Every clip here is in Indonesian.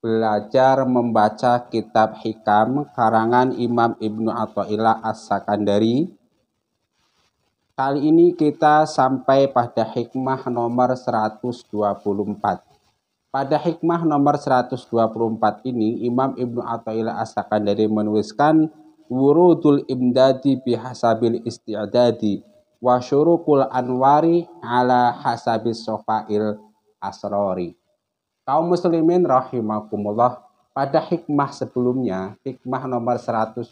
belajar membaca kitab hikam karangan Imam Ibnu Athaillah As-Sakandari. Kali ini kita sampai pada hikmah nomor 124. Pada hikmah nomor 124 ini Imam Ibnu Athaillah As-Sakandari menuliskan wurudul imdadi bihasabil isti'dadi wa syurukul anwari ala hasabis sofail asrori kaum muslimin rahimakumullah pada hikmah sebelumnya, hikmah nomor 122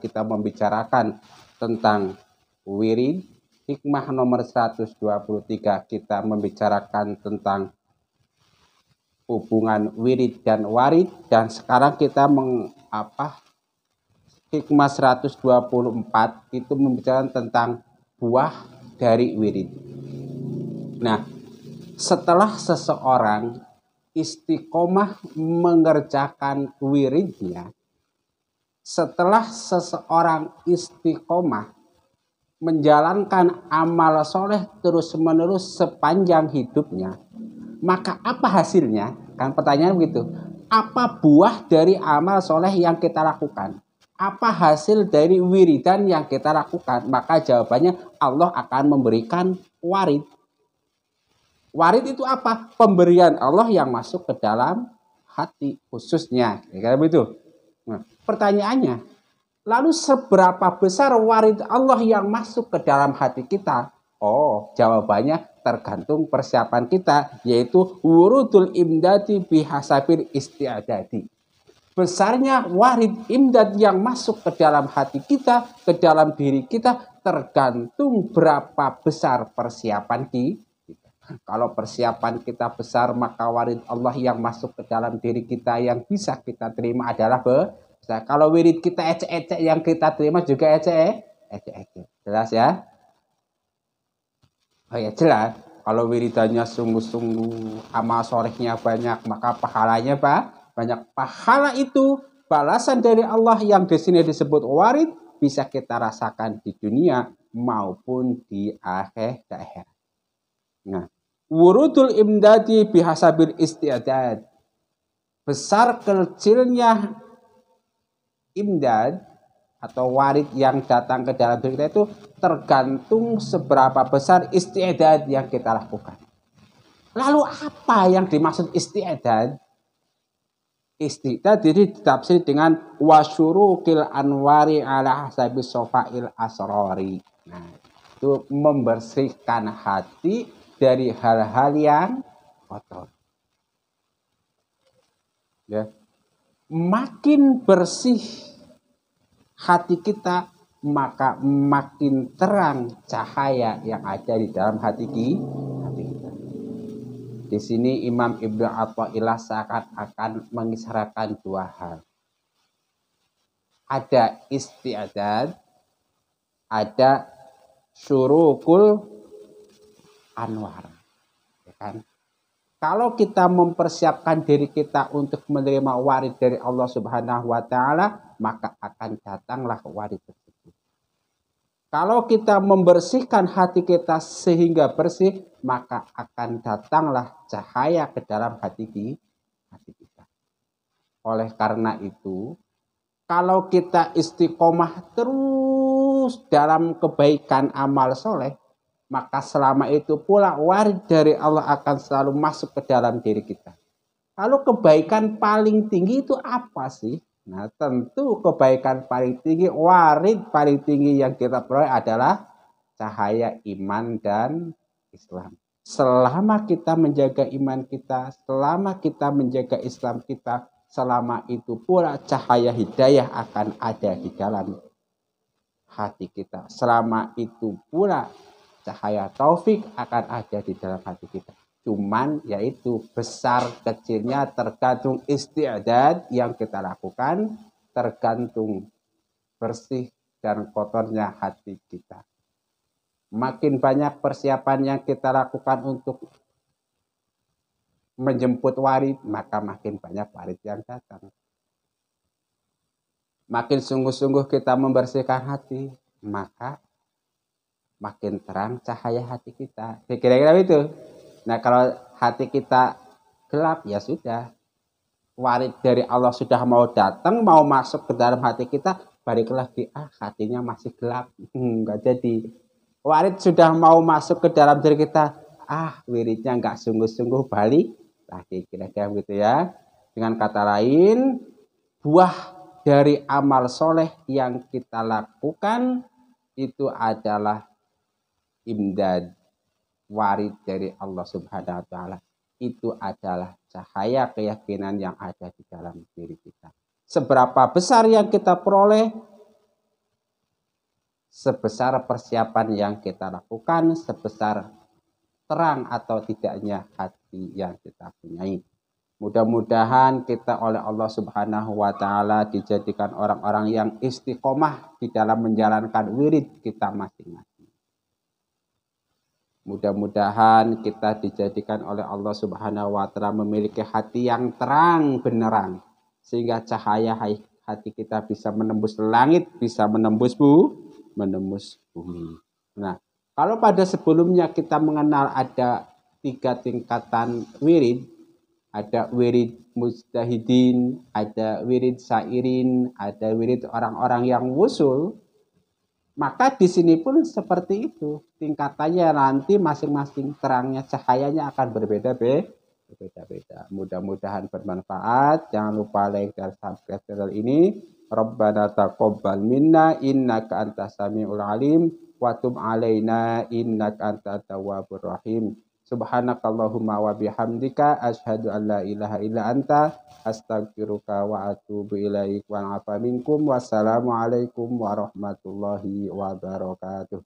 kita membicarakan tentang wirid, hikmah nomor 123 kita membicarakan tentang hubungan wirid dan warid dan sekarang kita meng, apa hikmah 124 itu membicarakan tentang buah dari wirid. Nah, setelah seseorang istiqomah mengerjakan wiridnya, setelah seseorang istiqomah menjalankan amal soleh terus-menerus sepanjang hidupnya, maka apa hasilnya? Kan pertanyaan begitu. Apa buah dari amal soleh yang kita lakukan? Apa hasil dari wiridan yang kita lakukan? Maka jawabannya Allah akan memberikan warid. Warid itu apa? Pemberian Allah yang masuk ke dalam hati khususnya. Ya, Kira-kira begitu. Nah, pertanyaannya, lalu seberapa besar warid Allah yang masuk ke dalam hati kita? Oh, jawabannya tergantung persiapan kita, yaitu wurudul imdadi bihasabir istiadati. Besarnya warid imdad yang masuk ke dalam hati kita, ke dalam diri kita, tergantung berapa besar persiapan kita kalau persiapan kita besar, maka warid Allah yang masuk ke dalam diri kita yang bisa kita terima adalah besar. Kalau wirid kita ecek-ecek yang kita terima juga ecek-ecek. Jelas ya? Oh ya jelas. Kalau wiridannya sungguh-sungguh, amal sorenya banyak, maka pahalanya pak banyak. Pahala itu balasan dari Allah yang di sini disebut warid bisa kita rasakan di dunia maupun di akhir akhir. Nah, Wurudul imdadi bihasabil istiadat. Besar kecilnya imdad atau warid yang datang ke dalam diri kita itu tergantung seberapa besar istiadat yang kita lakukan. Lalu apa yang dimaksud istiadat? Istiadat jadi ditafsir dengan wasyurukil anwari ala hasabi sofail asrori. Nah, itu membersihkan hati dari hal-hal yang kotor. Ya. Makin bersih hati kita, maka makin terang cahaya yang ada di dalam hati kita. Di sini Imam Ibnu Athaillah seakan-akan mengisarakan dua hal. Ada istiadat, ada surukul. Anwar. Ya kan? Kalau kita mempersiapkan diri kita untuk menerima waris dari Allah Subhanahu wa taala, maka akan datanglah waris tersebut. Kalau kita membersihkan hati kita sehingga bersih, maka akan datanglah cahaya ke dalam hati kita. Oleh karena itu, kalau kita istiqomah terus dalam kebaikan amal soleh, maka selama itu pula waris dari Allah akan selalu masuk ke dalam diri kita. Lalu kebaikan paling tinggi itu apa sih? Nah tentu kebaikan paling tinggi, waris paling tinggi yang kita peroleh adalah cahaya iman dan Islam. Selama kita menjaga iman kita, selama kita menjaga Islam kita, selama itu pula cahaya hidayah akan ada di dalam hati kita. Selama itu pula cahaya taufik akan ada di dalam hati kita. Cuman yaitu besar kecilnya tergantung istiadat yang kita lakukan, tergantung bersih dan kotornya hati kita. Makin banyak persiapan yang kita lakukan untuk menjemput warid, maka makin banyak warid yang datang. Makin sungguh-sungguh kita membersihkan hati, maka makin terang cahaya hati kita. Kira-kira itu. Nah kalau hati kita gelap ya sudah. Warid dari Allah sudah mau datang, mau masuk ke dalam hati kita, balik lagi, ah hatinya masih gelap, hmm, nggak jadi. Warid sudah mau masuk ke dalam diri kita, ah wiridnya enggak sungguh-sungguh balik lagi kira-kira begitu ya. Dengan kata lain, buah dari amal soleh yang kita lakukan itu adalah imdad warid dari Allah Subhanahu wa taala itu adalah cahaya keyakinan yang ada di dalam diri kita. Seberapa besar yang kita peroleh sebesar persiapan yang kita lakukan, sebesar terang atau tidaknya hati yang kita punyai. Mudah-mudahan kita oleh Allah Subhanahu wa taala dijadikan orang-orang yang istiqomah di dalam menjalankan wirid kita masing-masing. Mudah-mudahan kita dijadikan oleh Allah Subhanahu wa taala memiliki hati yang terang benerang sehingga cahaya hati kita bisa menembus langit, bisa menembus bu, menembus bumi. Nah, kalau pada sebelumnya kita mengenal ada tiga tingkatan wirid, ada wirid mujtahidin, ada wirid sairin, ada wirid orang-orang yang wusul, maka di sini pun seperti itu. Tingkatannya nanti masing-masing terangnya cahayanya akan berbeda be Berbeda-beda. Mudah-mudahan bermanfaat. Jangan lupa like dan subscribe channel ini. Rabbana taqabbal minna innaka antas samiul alim wa tub alaina innaka antat tawwabur rahim. Subhanakallahumma wa bihamdika asyhadu an la ilaha illa anta astagfiruka wa atubu ilaik wa afa minkum wassalamu alaikum warahmatullahi wabarakatuh.